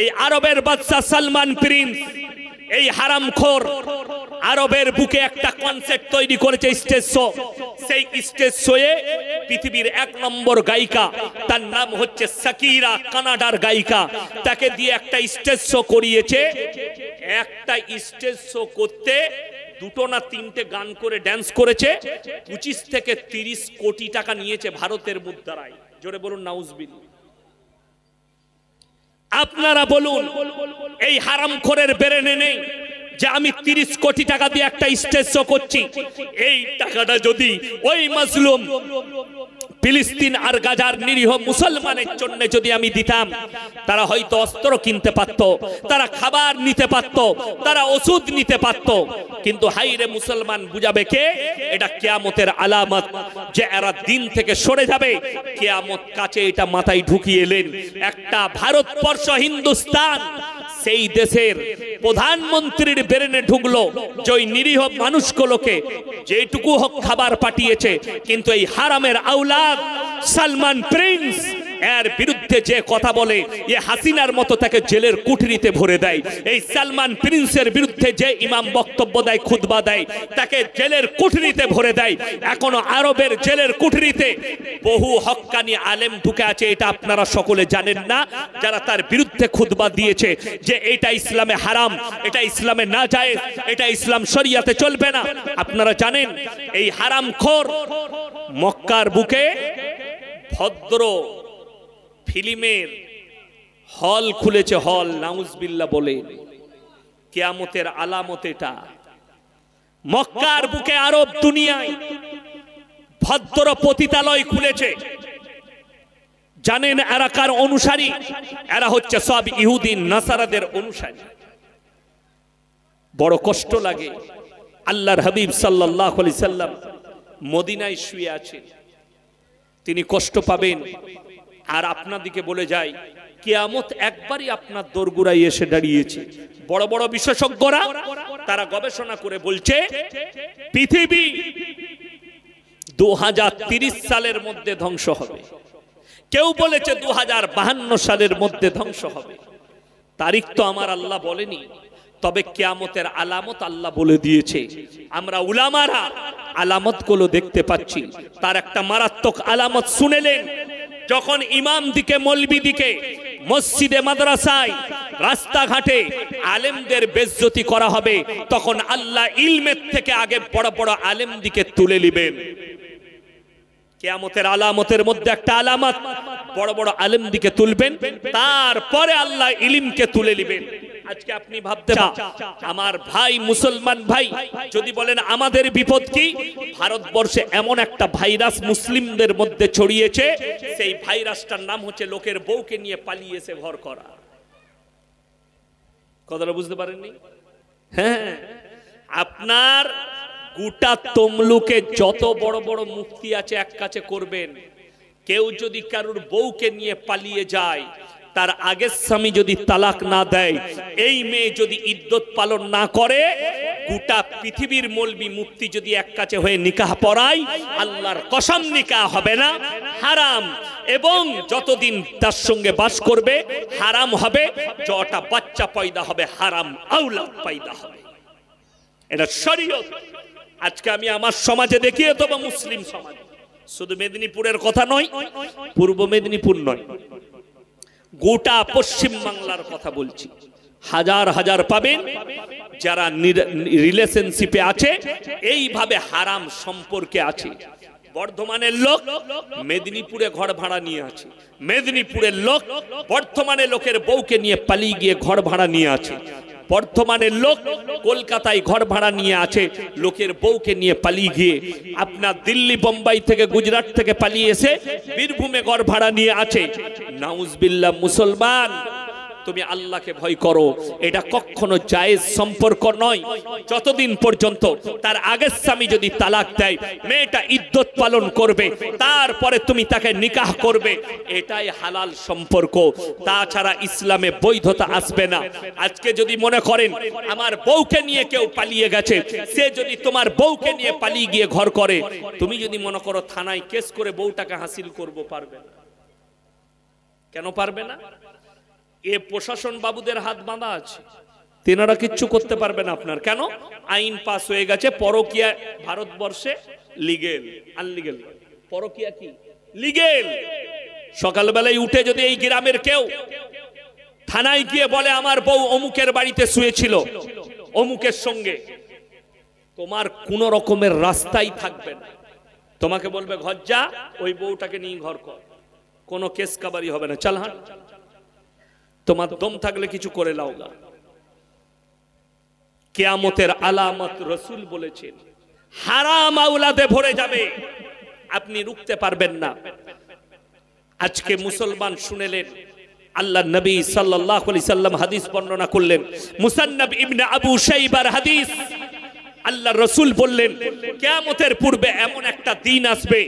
এই আরবের বাচ্চা সালমান প্রিন্স এই হারামখোর আরবের বুকে একটা কনসেপ্ট তৈরি করেছে স্টেজ শো সেই স্টেজ শোয়ে পৃথিবীর এক নম্বর গায়িকা তার নাম হচ্ছে সাকিরা কানাডার গায়িকা তাকে দিয়ে একটা স্টেজ শো করিয়েছে একটা স্টেজ শো করতে দুটো না তিনটে গান করে ড্যান্স করেছে পঁচিশ থেকে তিরিশ কোটি টাকা নিয়েছে ভারতের মুদ্রায় জোরে বলুন নাউজবিল্লা আপনারা বলুন এই খোরের বেড়ে নেই যে আমি তিরিশ কোটি টাকা দিয়ে একটা স্টেজ শো করছি এই টাকাটা যদি ওই মাসলুম ফিলিস্তিন আর গাজার নিরীহ মুসলমানের জন্য যদি আমি দিতাম তারা হয়তো অস্ত্র কিনতে পারত তারা খাবার নিতে পারত তারা ওষুধ নিতে পারত কিন্তু হাইরে মুসলমান বুঝাবে কে এটা কেয়ামতের আলামত যে এরা দিন থেকে সরে যাবে কেয়ামত কাছে এটা মাথায় ঢুকিয়ে এলেন একটা ভারতবর্ষ হিন্দুস্তান সেই দেশের প্রধানমন্ত্রীর বেরেনে ঢুকলো যে ওই নিরীহ মানুষগুলোকে যেটুকু হোক খাবার পাঠিয়েছে কিন্তু এই হারামের আউলাদ সালমান প্রিন্স এর বিরুদ্ধে যে কথা বলে এ হাসিনার মতো তাকে জেলের কুঠরিতে ভরে দেয় এই সালমান প্রিন্সের বিরুদ্ধে যে ইমাম বক্তব্য দেয় খুদবা দেয় তাকে জেলের কুঠরিতে ভরে দেয় এখনো আরবের জেলের কুঠরিতে বহু হক্কানি আলেম ঢুকে আছে এটা আপনারা সকলে জানেন না যারা তার বিরুদ্ধে খুদবা দিয়েছে যে এটা ইসলামে হারাম এটা ইসলামে না যায় এটা ইসলাম শরিয়াতে চলবে না আপনারা জানেন এই হারাম খোর মক্কার বুকে ভদ্র ফিলিমের হল খুলেছে হল নাউজবিল্লা বলে কেয়ামতের আলামত এটা মক্কার বুকে আরব দুনিয়ায় ভদ্র পতিতালয় খুলেছে জানেন এরা কার অনুসারী এরা হচ্ছে সব ইহুদিন নাসারাদের অনুসারী বড় কষ্ট লাগে আল্লাহর হাবিব সাল্লাহ সাল্লাম মদিনায় শুয়ে আছেন তিনি কষ্ট পাবেন আর আপনাদিকে বলে যাই কেয়ামত একবারই আপনার দোরগুড়াই এসে দাঁড়িয়েছে বড় বড় বিশেষজ্ঞরা তারা গবেষণা করে বলছে পৃথিবী দু সালের মধ্যে ধ্বংস হবে কেউ বলেছে দু সালের মধ্যে ধ্বংস হবে তারিখ তো আমার আল্লাহ বলেনি তবে কেয়ামতের আলামত আল্লাহ বলে দিয়েছে আমরা উলামারা আলামতগুলো দেখতে পাচ্ছি তার একটা মারাত্মক আলামত শুনেলেন যখন ইমাম দিকে মলবি দিকে মসজিদে মাদ্রাসায় রাস্তাঘাটে আলেমদের বেজ্জতি করা হবে তখন আল্লাহ ইলমের থেকে আগে বড় বড় আলেম দিকে তুলে নেবেন কেয়ামতের আলামতের মধ্যে একটা আলামত বড় বড় আলেম দিকে তুলবেন তারপরে আল্লাহ ইলিমকে তুলে নেবেন আজকে আপনি ভাবতে আমার ভাই মুসলমান ভাই যদি বলেন আমাদের বিপদ কি ভারতবর্ষে এমন একটা ভাইরাস মুসলিমদের মধ্যে ছড়িয়েছে সেই ভাইরাসটার নাম হচ্ছে লোকের বউকে নিয়ে পালিয়েছে ঘর করা কথাটা বুঝতে পারেননি হ্যাঁ আপনার গোটা তমলুকে যত বড় বড় মুক্তি আছে এক কাছে করবেন কেউ যদি কারুর বউকে নিয়ে পালিয়ে যায় তার আগের স্বামী যদি তালাক না দেয় এই মেয়ে যদি ইদ্যত পালন না করে গোটা পৃথিবীর মলবি মুক্তি যদি এক কাছে হয়ে নিকাহ পড়ায় আল্লাহর কসম নিকাহ হবে না হারাম এবং যতদিন তার সঙ্গে বাস করবে হারাম হবে জটা বাচ্চা পয়দা হবে হারাম আউলা পয়দা হবে এটা শরীয়ত আজকে আমি আমার সমাজে দেখি অথবা মুসলিম সমাজ শুধু মেদিনীপুরের কথা নয় পূর্ব মেদিনীপুর নয় গোটা পশ্চিম বাংলার কথা বলছি হাজার হাজার পাবেন যারা রিলেশনশিপে আছে এইভাবে হারাম সম্পর্কে আছে বর্ধমানের লোক মেদিনীপুরে ঘর ভাড়া নিয়ে আছে মেদিনীপুরের লোক বর্ধমানে লোকের বউকে নিয়ে পালিয়ে গিয়ে ঘর ভাড়া নিয়ে আছে বর্ধমানের লোক কলকাতায় ঘর ভাড়া নিয়ে আছে লোকের বউকে নিয়ে পালিয়ে গিয়ে আপনার দিল্লি বোম্বাই থেকে গুজরাট থেকে পালিয়ে এসে বীরভূমে ঘর ভাড়া নিয়ে আছে নাউজবিল্লা মুসলমান তুমি আল্লাহকে ভয় করো এটা কখনো জায়েজ সম্পর্ক নয় যতদিন পর্যন্ত তার আগে স্বামী যদি তালাক দেয় মেয়েটা ইদ্যত পালন করবে তারপরে তুমি তাকে নিকাহ করবে এটাই হালাল সম্পর্ক তাছাড়া ইসলামে বৈধতা আসবে না আজকে যদি মনে করেন আমার বউকে নিয়ে কেউ পালিয়ে গেছে সে যদি তোমার বউকে নিয়ে পালিয়ে গিয়ে ঘর করে তুমি যদি মনে করো থানায় কেস করে বউটাকে হাসিল করবো পারবে না কেন পারবে না এ প্রশাসন বাবুদের হাত বাঁধা আছে তেনারা কিচ্ছু করতে পারবেন আপনার কেন আইন পাস হয়ে গেছে পরকিয়া ভারতবর্ষে লিগেল আনলিগেল পরকিয়া কি লিগেল সকালবেলায় উঠে যদি এই গ্রামের কেউ থানায় গিয়ে বলে আমার বউ অমুকের বাড়িতে শুয়েছিল অমুকের সঙ্গে তোমার কোন রকমের রাস্তাই থাকবে না তোমাকে বলবে ঘর যা ওই বউটাকে নিয়ে ঘর কর কোনো কেস কাবারি হবে না চাল তোমার দম থাকলে কিছু করে লাও না কেয়ামতের আলামত রসুল বলেছেন হারাম আউলাদে ভরে যাবে আপনি রুখতে পারবেন না আজকে মুসলমান শুনেলেন আল্লাহ নবী সাল্লাহ সাল্লাম হাদিস বর্ণনা করলেন মুসান্নব ইবনে আবু শাইবার হাদিস আল্লাহ রসুল বললেন কেমতের পূর্বে এমন একটা দিন আসবে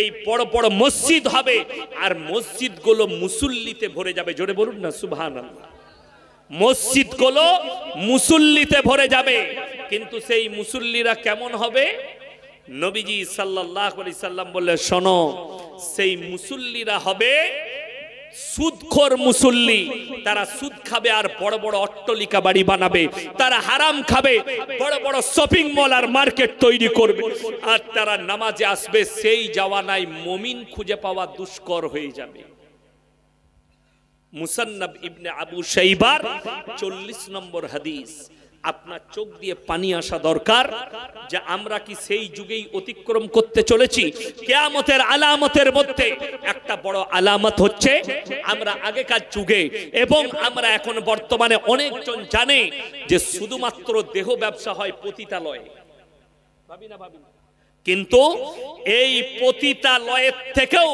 এই বড় বড় মসজিদ হবে আর মসজিদগুলো মুসল্লিতে ভরে যাবে জোরে বলুন না মসজিদ মসজিদগুলো মুসল্লিতে ভরে যাবে কিন্তু সেই মুসল্লিরা কেমন হবে নবীজি সাল্লাহ সাল্লাম বললেন শোনো সেই মুসল্লিরা হবে সুদখোর মুসল্লি তারা সুদ খাবে আর বড় বড় অট্টলিকা বাড়ি বানাবে তারা হারাম খাবে বড় বড় শপিং মল আর মার্কেট তৈরি করবে আর তারা নামাজে আসবে সেই নাই মমিন খুঁজে পাওয়া দুষ্কর হয়ে যাবে মুসান্নব ইবনে আবু সেইবার চল্লিশ নম্বর হাদিস আপনার চোখ দিয়ে পানি আসা দরকার যে আমরা কি সেই যুগেই অতিক্রম করতে চলেছি কেয়ামতের আলামতের মধ্যে একটা বড় আলামত হচ্ছে আমরা আগেকার যুগে এবং আমরা এখন বর্তমানে অনেকজন জানে যে শুধুমাত্র দেহ ব্যবসা হয় পতিতালয়ে ভাবি না ভাবি না কিন্তু এই পতিতালয়ের থেকেও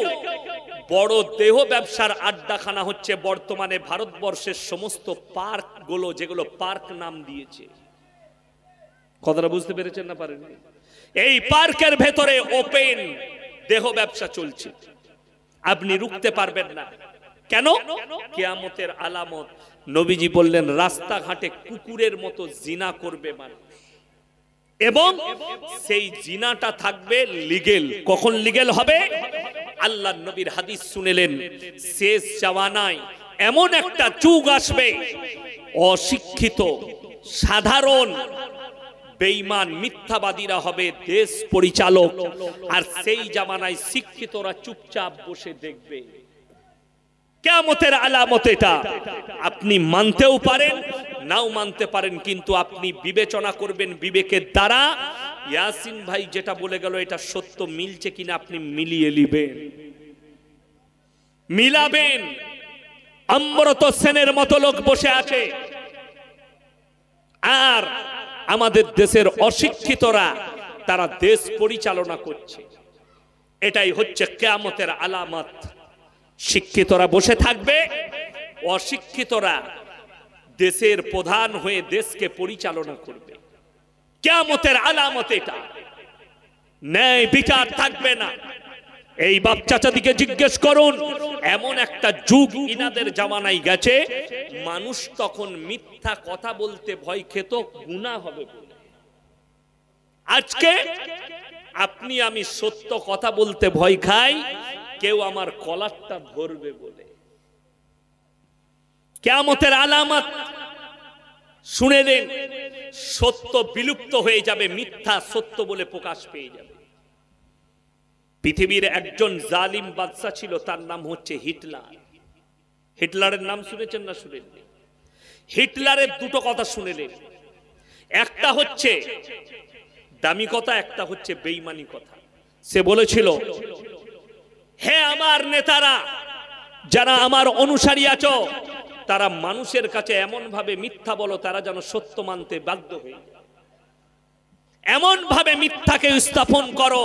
বড় দেহ ব্যবসার আড্ডাখানা হচ্ছে বর্তমানে ভারতবর্ষের সমস্ত পার্ক গুলো যেগুলো পার্ক নাম দিয়েছে কথাটা বুঝতে পেরেছেন না পারেন এই পার্কের ভেতরে ওপেন দেহ ব্যবসা চলছে আপনি রুখতে পারবেন না কেন কেয়ামতের আলামত নবীজি বললেন রাস্তাঘাটে কুকুরের মতো জিনা করবে মানুষ এবং সেই জিনাটা থাকবে লিগেল কখন লিগেল হবে আল্লাহ নবীর হাদিস শুনেলেন শেষ জামানায় এমন একটা যুগ আসবে অশিক্ষিত সাধারণ বেইমান মিথ্যাবাদীরা হবে দেশ পরিচালক আর সেই জামানায় শিক্ষিতরা চুপচাপ বসে দেখবে কেমতের আলামত এটা আপনি মানতেও পারেন নাও মানতে পারেন কিন্তু আপনি বিবেচনা করবেন বিবেকের দ্বারা ইয়াসিন ভাই যেটা বলে গেল এটা সত্য মিলছে কিনা আপনি মিলিয়ে নিবেন মিলাবেন আম্রত সেনের মতো লোক বসে আছে আর আমাদের দেশের অশিক্ষিতরা তারা দেশ পরিচালনা করছে এটাই হচ্ছে কেয়ামতের আলামত শিক্ষিতরা বসে থাকবে অশিক্ষিতরা দেশের প্রধান হয়ে দেশকে পরিচালনা করবে কেমতের আলামত এটা ন্যায় বিচার থাকবে না এই বাপ জিজ্ঞেস করুন এমন একটা যুগ ইনাদের জামানাই গেছে মানুষ তখন মিথ্যা কথা বলতে ভয় খেত গুণা হবে আজকে আপনি আমি সত্য কথা বলতে ভয় খাই কেউ আমার কলারটা ধরবে বলে কেমতের আলামত শুনে দেন সত্য বিলুপ্ত হয়ে যাবে মিথ্যা সত্য বলে প্রকাশ পেয়ে যাবে পৃথিবীর একজন জালিম বাদশা ছিল তার নাম হচ্ছে হিটলার হিটলারের নাম শুনেছেন না শুনেননি হিটলারের দুটো কথা শুনেলেন একটা হচ্ছে দামি কথা একটা হচ্ছে বেইমানি কথা সে বলেছিল হে আমার নেতারা যারা আমার অনুসারী আছ তারা মানুষের কাছে এমনভাবে মিথ্যা বলো তারা যেন সত্য মানতে বাধ্য হয়ে এমনভাবে মিথ্যাকে স্থাপন করো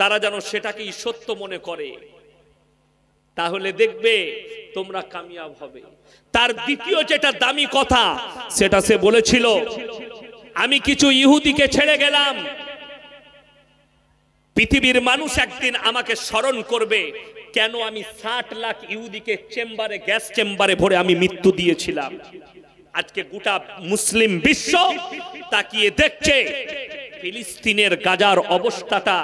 তারা যেন সেটাকেই সত্য মনে করে তাহলে দেখবে তোমরা কামিয়াব হবে তার দ্বিতীয় যেটা দামি কথা সেটা সে বলেছিল আমি কিছু ইহুদিকে ছেড়ে গেলাম পৃথিবীর মানুষ একদিন আমাকে স্মরণ করবে কেন আমি ষাট লাখ ইউদিকে চেম্বারে গ্যাস চেম্বারে ভরে আমি মৃত্যু দিয়েছিলাম আজকে গোটা মুসলিম বিশ্ব তাকিয়ে দেখছে ফিলিস্তিনের গাজার অবস্থাটা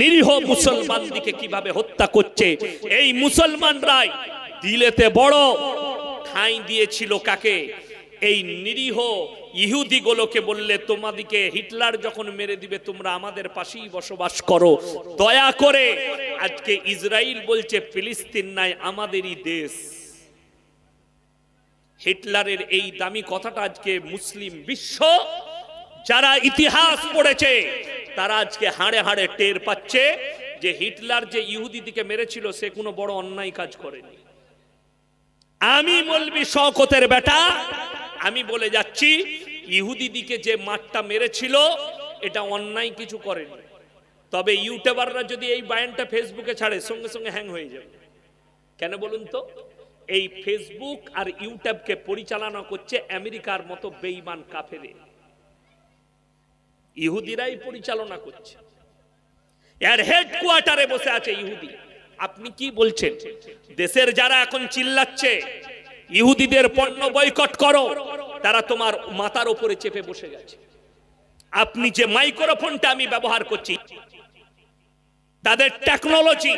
নিরীহ মুসলমান দিকে কিভাবে হত্যা করছে এই মুসলমানরাই দিলেতে বড় ঠাঁই দিয়েছিল কাকে এই নিরীহ ইহুদিগুলোকে বললে তোমাদিকে হিটলার যখন মেরে দিবে তোমরা আমাদের পাশেই বসবাস করো দয়া করে আজকে ইসরায়েল বলছে ফিলিস্তিন নাই আমাদেরই দেশ হিটলারের এই দামি কথাটা আজকে মুসলিম বিশ্ব যারা ইতিহাস পড়েছে তারা আজকে হাড়ে হাড়ে টের পাচ্ছে যে হিটলার যে ইহুদি দিকে মেরেছিল সে কোনো বড় অন্যায় কাজ করেনি আমি বলবি শকতের বেটা আমি বলে যাচ্ছি ইহুদিদিকে যে মাঠটা মেরেছিল এটা অন্যায় কিছু করেনি তবে ইউটিউবাররা যদি এই বায়ানটা ফেসবুকে ছাড়ে সঙ্গে সঙ্গে হ্যাং হয়ে যাবে কেন বলুন তো এই ফেসবুক আর ইউটিউবকে পরিচালনা করছে আমেরিকার মতো বেইমান কাফেরে ইহুদিরাই পরিচালনা করছে এর হেডকোয়ার্টারে বসে আছে ইহুদি আপনি কি বলছেন দেশের যারা এখন চিল্লাচ্ছে ইহুদিদের পণ্য বয়কট করো তারা তোমার মাথার ওপরে চেপে বসে গেছে আপনি যে মাইক্রোফোনটা আমি ব্যবহার করছি তাদের টেকনোলজি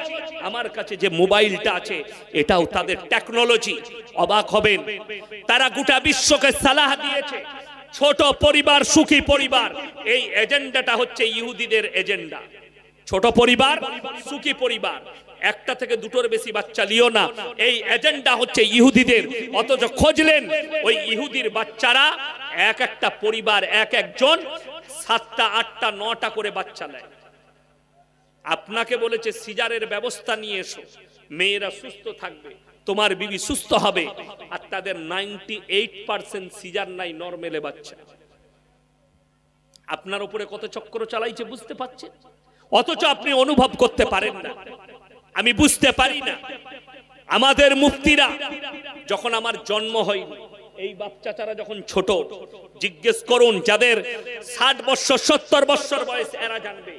আমার কাছে যে মোবাইলটা আছে এটাও তাদের টেকনোলজি অবাক হবেন তারা গোটা বিশ্বকে সালাহ দিয়েছে ছোট পরিবার সুখী পরিবার এই এজেন্ডাটা হচ্ছে ইহুদিদের এজেন্ডা ছোট পরিবার সুখী পরিবার একটা থেকে দুটোর বেশি বাচ্চা লিও না এই এজেন্ডা হচ্ছে ইহুদিদের অথচ খোঁজলেন ওই ইহুদির বাচ্চারা এক একটা পরিবার এক একজন সাতটা আটটা নটা করে বাচ্চা নেয় আপনাকে বলেছে সিজারের ব্যবস্থা নিয়ে এসো মেয়েরা সুস্থ থাকবে তোমার বিবি সুস্থ হবে আর তাদের নাইনটি এইট পার্সেন্ট সিজার নাই নর্মেলে বাচ্চা আপনার উপরে কত চক্র চালাইছে বুঝতে পারছেন অথচ আপনি অনুভব করতে পারেন না আমি বুঝতে পারি না আমাদের মুক্তিরা যখন আমার জন্ম হয় এই বাচ্চাচারা যখন ছোট জিজ্ঞেস করুন যাদের ষাট বৎসর সত্তর বৎসর বয়স এরা জানবে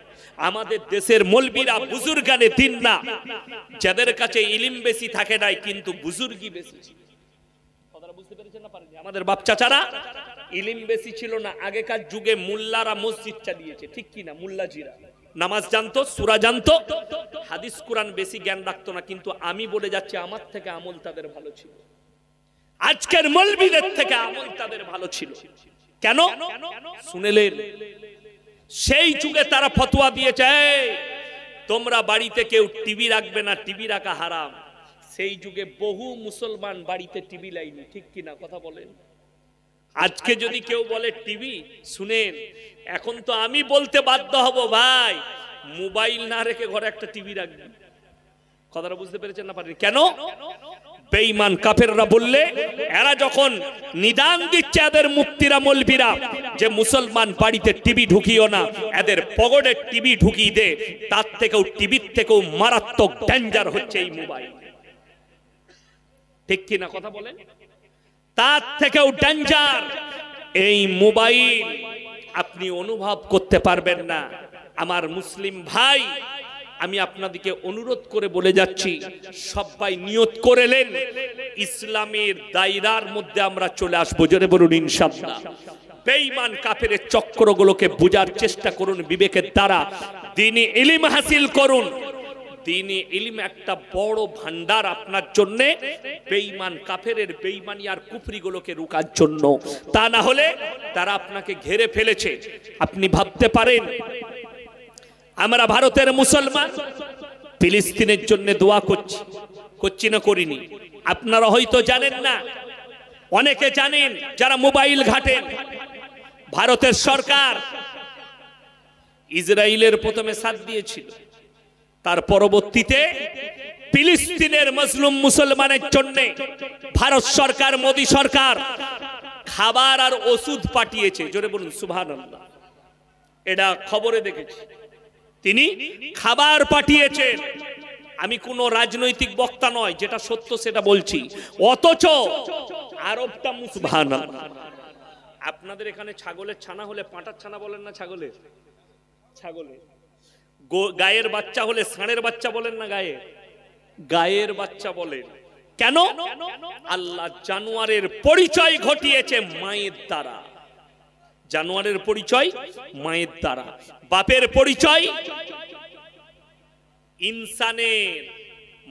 আমাদের দেশের মলবিরা বুজুর্গানে দিন না যাদের কাছে ইলিম বেশি থাকে নাই কিন্তু বুজুর্গি বেশি আমাদের বাপচাচারা ইলিম বেশি ছিল না আগেকার যুগে মোল্লারা মসজিদ দিয়েছে ঠিক কিনা মুল্লাজিরা নামাজ জানতো সুরা জানতো হাদিস কোরআন বেশি জ্ঞান রাখতো না কিন্তু আমি বলে যাচ্ছি আমার থেকে আমল তাদের ভালো ছিল আজকের মলবিদের থেকে আমল তাদের ভালো ছিল কেন শুনেলেন সেই যুগে তারা ফতোয়া দিয়েছে তোমরা বাড়িতে কেউ টিভি রাখবে না টিভি রাখা হারাম সেই যুগে বহু মুসলমান বাড়িতে টিভি লাইনি ঠিক কিনা কথা বলেন আজকে যদি কেউ বলে টিভি শুনেন এখন তো আমি বলতে বাধ্য হব ভাই মোবাইল না রেখে ঘরে একটা টিভি রাখবি কথাটা বুঝতে পেরেছেন না পারেন কেন বেঈমান কাফেররা বললে এরা যখন নিদান দিচ্ছে এদের মুক্তিরা মলবিরা যে মুসলমান বাড়িতে টিভি ঢুকিও না এদের পগড়ে টিভি ঢুকিয়ে দে তার থেকেও টিভির থেকেও মারাত্মক ডেঞ্জার হচ্ছে এই মোবাইল ঠিক কিনা কথা বলেন তার থেকেও ডেঞ্জার এই মোবাইল আপনি অনুভব করতে পারবেন না আমার মুসলিম ভাই আমি আপনাদেরকে অনুরোধ করে বলে যাচ্ছি সবাই নিয়ত করেলেন ইসলামের দায়রার মধ্যে আমরা চলে আসবো জোরে বলুন ইনশাল্লাহ বেঈমান কাফের চক্রগুলোকে বোঝার চেষ্টা করুন বিবেকের দ্বারা দিনে ইলিম হাসিল করুন দিনে ইলিম একটা বড় ভান্ডার আপনার জন্যে বেইমান কাফেরের বেইমানি আর কুফরিগুলোকে রুকার জন্য তা না হলে তারা আপনাকে ঘেরে ফেলেছে আপনি ভাবতে পারেন আমরা ভারতের মুসলমান ফিলিস্তিনের জন্য দোয়া করছি করছি না করিনি আপনারা হয়তো জানেন না অনেকে জানেন যারা মোবাইল ঘাটেন ভারতের সরকার ইসরায়েলের প্রথমে সাথ দিয়েছিল তার পরবর্তীতে ফিলিস্তিনের মুসলিম মুসলমানের জন্য ভারত সরকার মোদী সরকার খাবার আর ওষুধ পাঠিয়েছে জোরে বলুন সুভানন্দা এটা খবরে দেখেছি তিনি খাবার পাঠিয়েছেন আমি কোনো রাজনৈতিক বক্তা নয় যেটা সত্য সেটা বলছি অথচ আরবটা মুসলমান আপনাদের এখানে ছাগলের ছানা হলে পাঁটার ছানা বলেন না ছাগলের ছাগলের গায়ের বাচ্চা হলে ষাঁড়ের বাচ্চা বলেন না গায়ে গায়ের বাচ্চা বলেন কেন আল্লাহ জানোয়ারের পরিচয় ঘটিয়েছে মায়ের দ্বারা জানোয়ারের পরিচয় মায়ের দ্বারা বাপের পরিচয় ইনসানের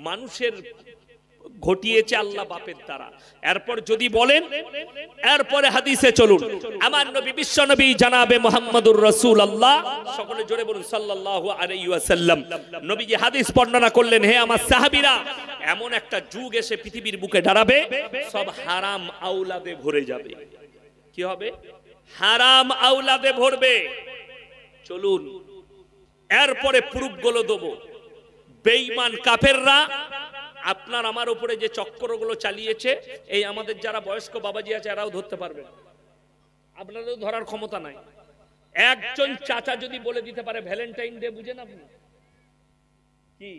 মানুষের ঘটিয়েছে আল্লাহ বাপের দ্বারা এরপর যদি বলেন এরপরে হাদিসে চলুন আমার নবী বিশ্ব নবী জানাবে মোহাম্মদুর রসুল আল্লাহ সকলে জোরে বলুন সাল্লাহ আলাইসাল্লাম যে হাদিস বর্ণনা করলেন হে আমার সাহাবিরা এমন একটা যুগ এসে পৃথিবীর বুকে দাঁড়াবে সব হারাম আউলাদে ভরে যাবে কি হবে হারাম আউলাদে ভরবে চলুন এরপরে প্রুফগুলো দেবো বেঈমান কাফেররা আপনার আমার উপরে যে চক্করগুলো চালিয়েছে এই আমাদের যারা বয়স্ক বাবাজি আছে এরাও ধরতে পারবে আপনারও ধরার ক্ষমতা নাই একজন চাচা যদি বলে দিতে পারে ভ্যালেন্টাইন ডে বুঝেন আপনি কি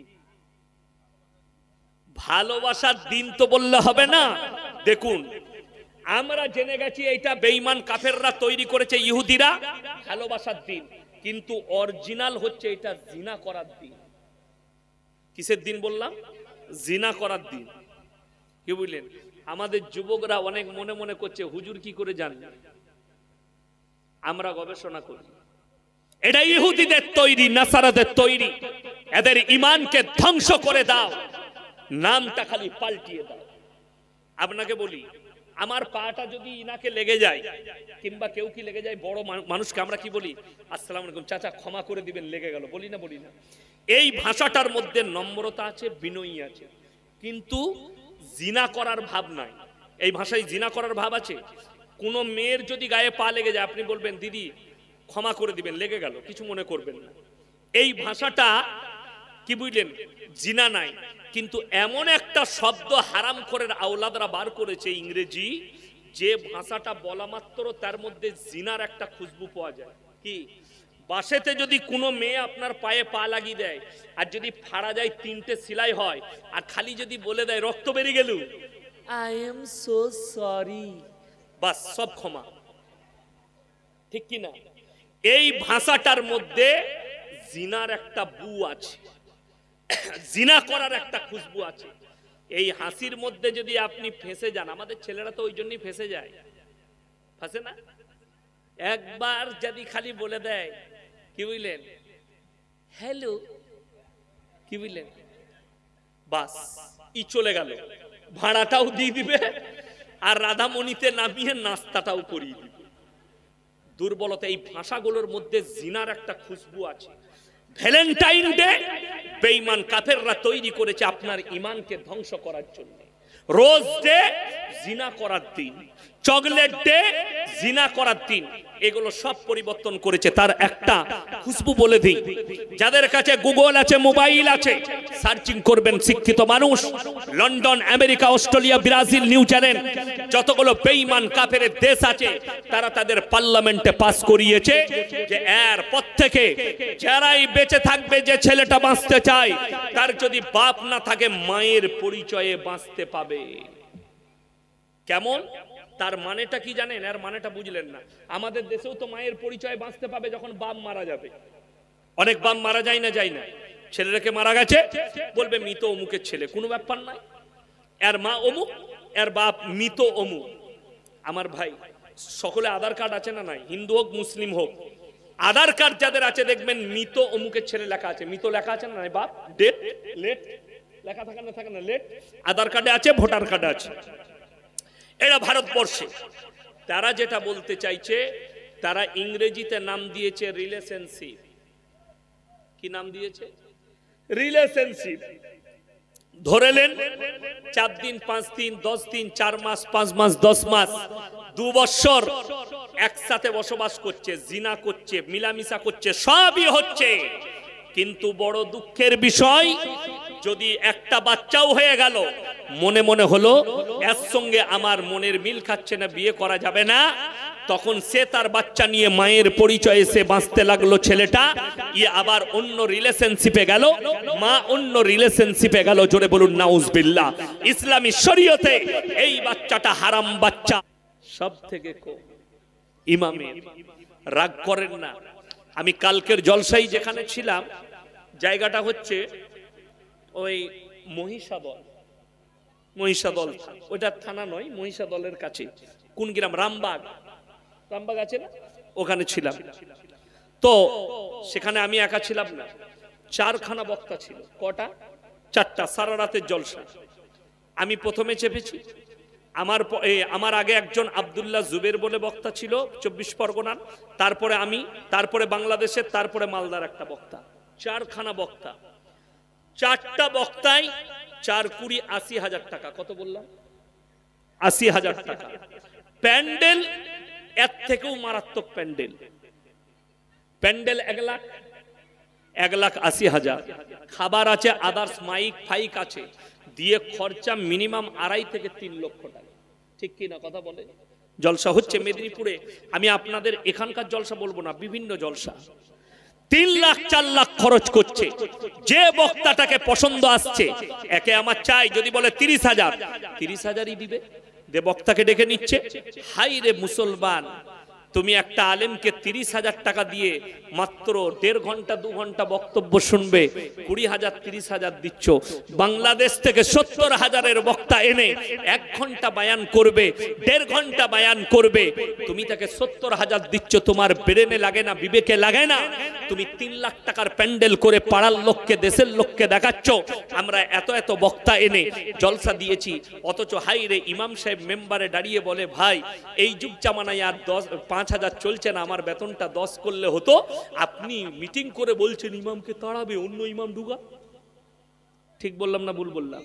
ভালোবাসার দিন তো বললে হবে না দেখুন আমরা জেনে গেছি এইটা বেইমান কাফেররা তৈরি করেছে ইহুদিরা ভালোবাসার দিন কিন্তু অরিজিনাল হচ্ছে এটা জিনা করার দিন কিসের দিন বললাম জিনা করার দিন কি বুঝলেন আমাদের যুবকরা অনেক মনে মনে করছে হুজুর কি করে জান আমরা গবেষণা করি এটা ইহুদিদের তৈরি নাসারাদের তৈরি এদের ইমানকে ধ্বংস করে দাও নামটা খালি পাল্টিয়ে দাও আপনাকে বলি আমার পাটা যদি ইনাকে লেগে যায় কিংবা কেউ কি লেগে যায় বড় মানুষকে আমরা কি বলি আসসালাম চাচা ক্ষমা করে দিবেন লেগে গেল বলি না বলি না এই ভাষাটার মধ্যে নম্রতা আছে বিনয়ী আছে কিন্তু জিনা করার ভাব নাই এই ভাষায় জিনা করার ভাব আছে কোনো মেয়ের যদি গায়ে পা লেগে যায় আপনি বলবেন দিদি ক্ষমা করে দিবেন লেগে গেল কিছু মনে করবেন না এই ভাষাটা কি বুঝলেন জিনা নাই কিন্তু এমন একটা শব্দ হারাম করে আওলাদরা বার করেছে ইংরেজি যে ভাষাটা বলা মাত্র তার মধ্যে জিনার একটা খুশবু পাওয়া যায় কি বাসেতে যদি কোনো মেয়ে আপনার পায়ে পা লাগিয়ে দেয় আর যদি ফাড়া যায় তিনটে সিলাই হয় আর খালি যদি বলে দেয় রক্ত বেরিয়ে গেল আই এম সো সরি বাস সব ক্ষমা ঠিক কি না এই ভাষাটার মধ্যে জিনার একটা বু আছে জিনা করার একটা খুশবু আছে এই হাসির মধ্যে যদি আপনি ফেঁসে যান আমাদের ছেলেরা তো ওই জন্যই ফেঁসে যায় ফাঁসে না একবার যদি খালি বলে দেয় কি বুঝলেন হ্যালো কি বুঝলেন বাস ই চলে গেল ভাড়াটাও দিয়ে দিবে আর রাধামণিতে নামিয়ে নাস্তাটাও করিয়ে দিবে দুর্বলতা এই ভাষাগুলোর মধ্যে জিনার একটা খুশবু আছে ভ্যালেন্টাইন ডে বেঈমান কাফেররা তৈরি করেছে আপনার ইমানকে ধ্বংস করার জন্য রোজ ডে জিনা করার দিন চকলেট ডে জিনা করার দিন এগুলো সব পরিবর্তন করেছে তার একটা খুশবু বলে দিই যাদের কাছে গুগল আছে মোবাইল আছে সার্চিং করবেন শিক্ষিত মানুষ London America Australia Brazil New Zealand যতগুলো বেঈমান কাফের দেশ আছে তারা তাদের পার্লামেন্টে পাস করিয়েছে যে এরপর থেকে যারাই বেঁচে থাকবে যে ছেলেটা বাঁচতে চায় তার যদি বাপ না থাকে মায়ের পরিচয়ে বাঁচতে পাবে কেমন তার মানেটা কি জানেন আর মানেটা বুঝলেন না আমাদের দেশেও তো মায়ের পরিচয় বাঁচতে পাবে যখন বাপ মারা যাবে অনেক বাপ মারা যায় না যায় না ছেলেটাকে মারা গেছে বলবে মৃত অমুকের ছেলে কোনো ব্যাপার নাই এর মা অমুক এর বাপ মৃত অমুক আমার ভাই সকলে আধার কার্ড আছে না নাই হিন্দু হোক মুসলিম হোক আধার কার্ড যাদের আছে দেখবেন মৃত অমুকের ছেলে লেখা আছে মৃত লেখা আছে না নাই বাপ ডেট লেট লেখা থাকে না থাকে না লেট আধার কার্ডে আছে ভোটার কার্ডে আছে এরা ভারতবর্ষে তারা যেটা বলতে চাইছে তারা ইংরেজিতে নাম দিয়েছে রিলেশনশিপ কি নাম দিয়েছে রিলেশনশিপ ধরে নেন চার দিন পাঁচ দিন দশ দিন চার মাস পাঁচ মাস দশ মাস দু বছর একসাথে বসবাস করছে জিনা করছে মিলামিশা করছে সবই হচ্ছে কিন্তু বড় দুঃখের বিষয় যদি একটা বাচ্চাও হয়ে গেল মনে মনে হলো এর সঙ্গে আমার মনের মিল খাচ্ছে না বিয়ে করা যাবে না তখন সে তার বাচ্চা নিয়ে মায়ের পরিচয়ে সে বাঁচতে লাগলো ছেলেটা ইয়ে আবার অন্য রিলেশনশিপে গেল মা অন্য রিলেশনশিপে গেল জোরে বলুন নাউজবিল্লা ইসলামী শরীয়তে এই বাচ্চাটা হারাম বাচ্চা সব থেকে ইমামে রাগ করেন না আমি কালকের জলসাই যেখানে ছিলাম জায়গাটা হচ্ছে ওই মহিষাদল মহিষাদল ওইটা থানা নয় মহিষাদলের কাছে কোন গ্রাম রামবাগ রামবাগ আছে না ওখানে ছিলাম তো সেখানে আমি একা ছিলাম না চারখানা বক্তা ছিল কটা চারটা সারা রাতের জলসা আমি প্রথমে চেপেছি আমার আমার আগে একজন আবদুল্লাহ জুবের বলে বক্তা ছিল চব্বিশ পরগনার তারপরে আমি তারপরে বাংলাদেশের তারপরে মালদার একটা বক্তা চারখানা বক্তা চারটা বক্তায় চার কুড়ি আশি হাজার টাকা কত বললাম আশি হাজার টাকা প্যান্ডেল এর থেকেও মারাত্মক প্যান্ডেল প্যান্ডেল এক লাখ এক লাখ আশি হাজার খাবার আছে আদার্স মাইক ফাইক আছে দিয়ে খরচা মিনিমাম আড়াই থেকে তিন লক্ষ টাকা ঠিক কি না কথা বলে জলসা হচ্ছে মেদিনীপুরে আমি আপনাদের এখানকার জলসা বলবো না বিভিন্ন জলসা তিন লাখ চার লাখ খরচ করছে যে বক্তাটাকে পছন্দ আসছে একে আমার চাই যদি বলে তিরিশ হাজার তিরিশ হাজারই দিবে যে বক্তাকে ডেকে নিচ্ছে হাই রে মুসলমান তুমি একটা আলেমকে তিরিশ হাজার টাকা দিয়ে মাত্র দেড় ঘন্টা দু ঘন্টা বক্তব্য শুনবে কুড়ি হাজার তিরিশ হাজার দিচ্ছ বাংলাদেশ থেকে সত্তর হাজারের বক্তা এনে এক ঘন্টা বায়ান করবে দেড় ঘন্টা বায়ান করবে তুমি তাকে সত্তর হাজার দিচ্ছ তোমার ব্রেনে লাগে না বিবেকে লাগে না তুমি তিন লাখ টাকার প্যান্ডেল করে পাড়ার লোককে দেশের লোককে দেখাচ্ছ আমরা এত এত বক্তা এনে জলসা দিয়েছি অথচ হাই রে ইমাম সাহেব মেম্বারে দাঁড়িয়ে বলে ভাই এই যুগ জামানায় আর দশ পাঁচ পাঁচ হাজার চলছে না আমার বেতনটা দশ করলে হতো আপনি মিটিং করে বলছেন ইমামকে তাড়াবে অন্য ইমাম ঢুকা ঠিক বললাম না ভুল বললাম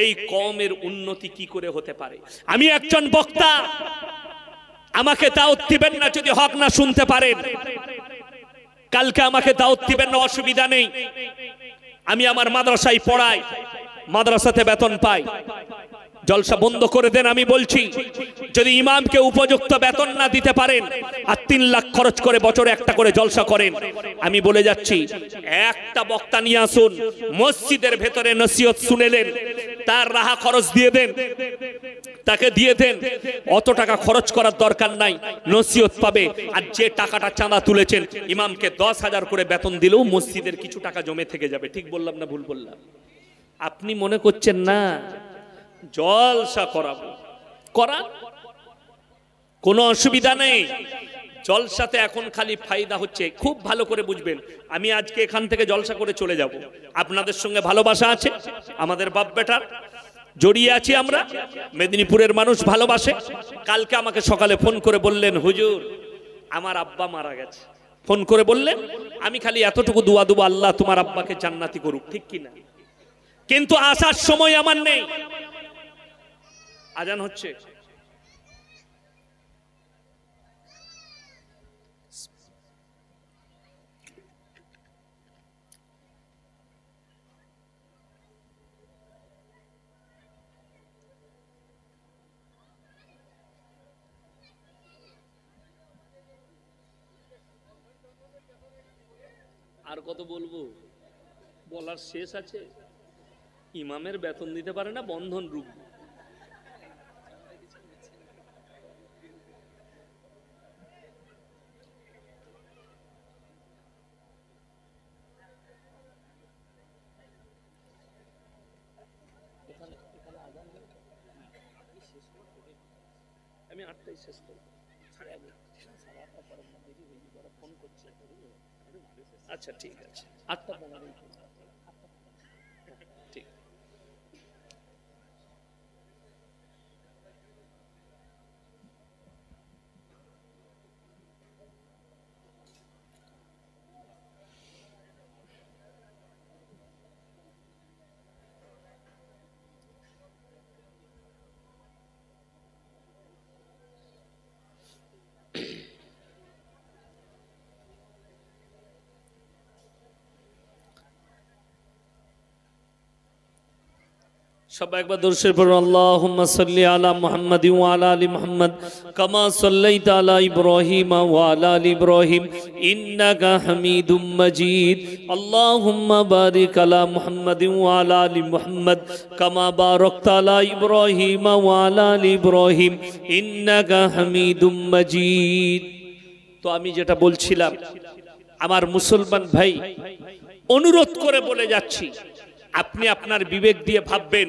এই কমের উন্নতি কি করে হতে পারে আমি একজন বক্তা আমাকে দাওয়াত দিবেন না যদি হক না শুনতে পারেন কালকে আমাকে দাওয়াত দিবেন না অসুবিধা নেই আমি আমার মাদ্রাসায় পড়াই মাদ্রাসাতে বেতন পাই জলসা বন্ধ করে দেন আমি বলছি যদি ইমামকে উপযুক্ত বেতন না দিতে পারেন আর তিন লাখ খরচ করে বছরে একটা করে জলসা করেন আমি বলে যাচ্ছি একটা বক্তা নিয়ে আসুন মসজিদের ভেতরে নসিহত শুনেলেন তার রাহা খরচ দিয়ে দেন তাকে দিয়ে দেন অত টাকা খরচ করার দরকার নাই নসিহত পাবে আর যে টাকাটা চাঁদা তুলেছেন ইমামকে দশ হাজার করে বেতন দিলেও মসজিদের কিছু টাকা জমে থেকে যাবে ঠিক বললাম না ভুল বললাম আপনি মনে করছেন না জলসা করাবো করা কোনো অসুবিধা নেই জলসাতে এখন খালি ফায়দা হচ্ছে খুব ভালো করে বুঝবেন আমি আজকে এখান থেকে জলসা করে চলে যাব আপনাদের সঙ্গে ভালোবাসা আছে আমাদের বাপ বেটার জড়িয়ে আছি আমরা মেদিনীপুরের মানুষ ভালোবাসে কালকে আমাকে সকালে ফোন করে বললেন হুজুর আমার আব্বা মারা গেছে ফোন করে বললেন আমি খালি এতটুকু দুয়া দুবা আল্লাহ তোমার আব্বাকে জান্নাতি করুক ঠিক কিনা কিন্তু আসার সময় আমার নেই আজান হচ্ছে আর কত বলবো বলার শেষ আছে ইমামের বেতন দিতে পারে না বন্ধন রুখবে শেষ করবো আচ্ছা ঠিক আছে আটটা সবাই একবার দর্শের পড়ুন আল্লাহুম্মা সাল্লি আলা মুহাম্মাদি ওয়া আলা আলি মুহাম্মাদ কামা সাল্লাইতা আলা ইব্রাহিম ওয়া আলা আলি ইব্রাহিম ইন্নাকা হামিদুম মাজিদ আল্লাহুম্মা বারিক আলা মুহাম্মাদি ওয়া আলা আলি মুহাম্মাদ কামা বারাকতা আলা ইব্রাহিম ওয়া আলা আলি ইব্রাহিম ইন্নাকা হামিদুম মাজিদ তো আমি যেটা বলছিলাম আমার মুসলমান ভাই অনুরোধ করে বলে যাচ্ছি আপনি আপনার বিবেক দিয়ে ভাববেন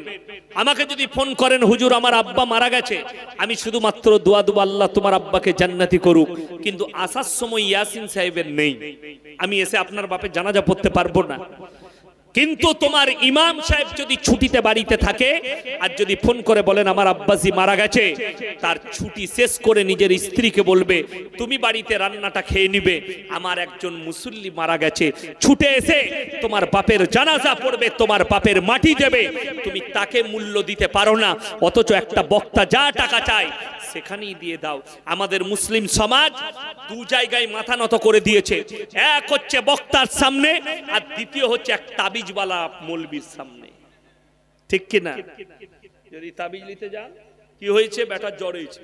আমাকে যদি ফোন করেন হুজুর আমার আব্বা মারা গেছে আমি শুধুমাত্র দোয়া দুবা আল্লাহ তোমার আব্বাকে জান্নাতি করুক কিন্তু আসার সময় ইয়াসিন সাহেবের নেই আমি এসে আপনার বাপে জানাজা পড়তে পারবো না কিন্তু তোমার ইমাম সাহেব যদি ছুটিতে বাড়িতে থাকে আর যদি ফোন করে বলেন আমার আব্বাসি মারা গেছে তার ছুটি শেষ করে নিজের স্ত্রীকে বলবে তুমি বাড়িতে রান্নাটা খেয়ে নিবে আমার একজন মুসল্লি মারা গেছে ছুটে এসে তোমার বাপের জানাজা পড়বে তোমার বাপের মাটি দেবে তুমি তাকে মূল্য দিতে পারো না অথচ একটা বক্তা যা টাকা চায় সেখানেই দিয়ে দাও আমাদের মুসলিম সমাজ দু জায়গায় মাথা নত করে দিয়েছে এক হচ্ছে বক্তার সামনে আর দ্বিতীয় হচ্ছে এক তাবি তাবিজওয়ালা সামনে ঠিক কিনা যদি তাবিজ নিতে যান কি হয়েছে জ্বর হয়েছে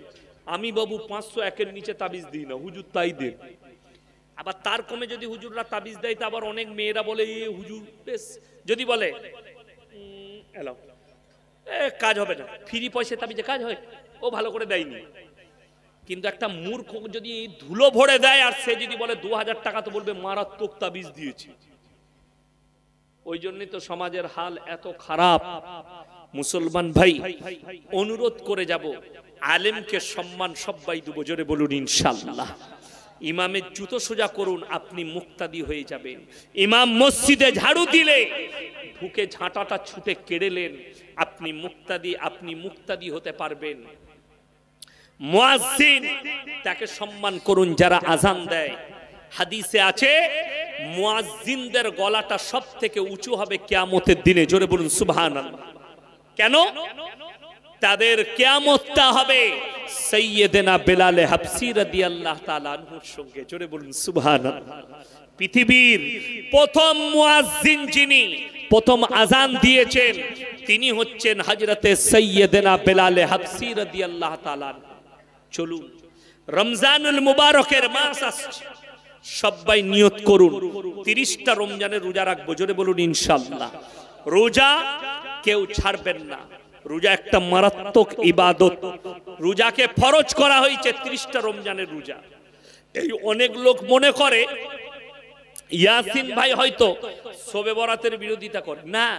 আমি বাবু পাঁচশো একের নিচে তাবিজ দিই না হুজুর তাই দেন আবার তার কমে যদি হুজুররা তাবিজ দেয় তা আবার অনেক মেয়েরা বলে হুজুর বেশ যদি বলে কাজ হবে না ফ্রি পয়সা তাবিজে কাজ হয় ও ভালো করে দেয়নি কিন্তু একটা মূর্খ যদি ধুলো ভরে দেয় আর সে যদি বলে দু হাজার টাকা তো বলবে মারাত্মক তাবিজ দিয়েছে ওই জন্যই তো সমাজের হাল এত খারাপ মুসলমান ভাই অনুরোধ করে যাব আলেমকে সম্মান সবাই দুবো জোরে বলুন ইনশাল্লাহ ইমামের জুতো সোজা করুন আপনি মুক্তাদি হয়ে যাবেন ইমাম মসজিদে ঝাড়ু দিলে ঢুকে ঝাঁটাটা ছুটে কেড়েলেন আপনি মুক্তাদি আপনি মুক্তাদি হতে পারবেন তাকে সম্মান করুন যারা আজান দেয় হাদিসে আছে মুয়াজ্জিনদের গলাটা সব থেকে উঁচু হবে কেয়ামতের দিনে জোরে বলুন সুবহান কেন তাদের কেয়ামতটা হবে সৈয়দেনা বেলালে হাবসি রাদি আল্লাহ তালানহুর সঙ্গে জোরে বলুন সুবহান পৃথিবীর প্রথম মুয়াজ্জিন যিনি প্রথম আজান দিয়েছেন তিনি হচ্ছেন হাজরতে সৈয়দেনা বেলালে হাফসি রাদি আল্লাহ তালান চলুন রমজানুল মুবারকের মাস আসছে সবাই নিয়ত করুন তিরিশটা রমজানের রোজা রাখবো জোরে বলুন ইনশাল্লাহ রোজা কেউ ছাড়বেন না রোজা একটা মারাত্মক ইবাদত রোজাকে ফরজ করা হয়েছে তিরিশটা রমজানের রোজা এই অনেক লোক মনে করে ইয়াসিন ভাই হয়তো সবে বরাতের বিরোধিতা করে না